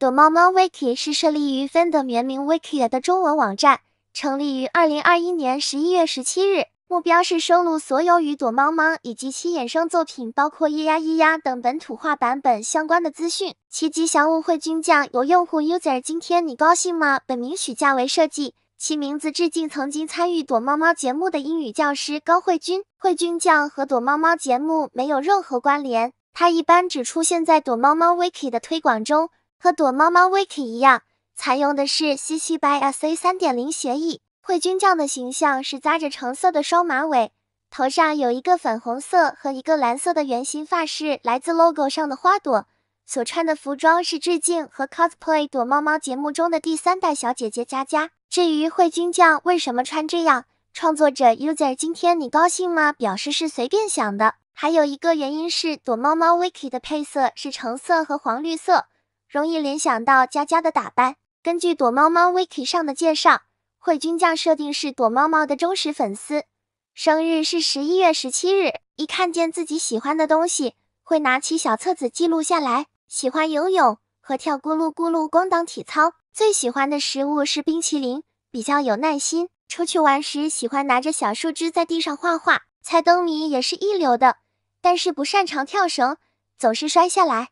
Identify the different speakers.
Speaker 1: 躲猫猫 Wiki 是设
Speaker 2: 立于芬原名 Wiki 的中文网站，成立于二零二一年十一月十七日，目标是收录所有与躲猫猫以及其衍生作品，包括咿呀咿呀等本土化版本相关的资讯。其吉祥物会君酱由用户 user 今天你高兴吗本名许嘉为设计，其名字致敬曾经参与躲猫猫节目的英语教师高慧君。慧君酱和躲猫猫节目没有任何关联，它一般只出现在躲猫猫 Wiki 的推广中。和躲猫猫 Wiki 一样，采用的是 CC BY-SA 三点零协议。慧君酱的形象是扎着橙色的双马尾，头上有一个粉红色和一个蓝色的圆形发饰，来自 logo 上的花朵。所穿的服装是致敬和 cosplay 躲猫猫节目中的第三代小姐姐佳佳。至于慧君酱为什么穿这样，创作者 user 今天你高兴吗？表示是随便想的。还有一个原因是躲猫猫 Wiki 的配色是橙色和黄绿色。容易联想到佳佳的打扮。根据《躲猫猫》Wiki 上的介绍，慧君酱设定是躲猫猫的忠实粉丝，生日是十一月十七日。一看见自己喜欢的东西，会拿起小册子记录下来。喜欢游泳和跳咕噜咕噜咣当体操。最喜欢的食物是冰淇淋。比较有耐心，出去玩时喜欢拿着小树枝在地上画画。猜灯谜也是一流的，但是不擅长跳绳，
Speaker 1: 总是摔下来。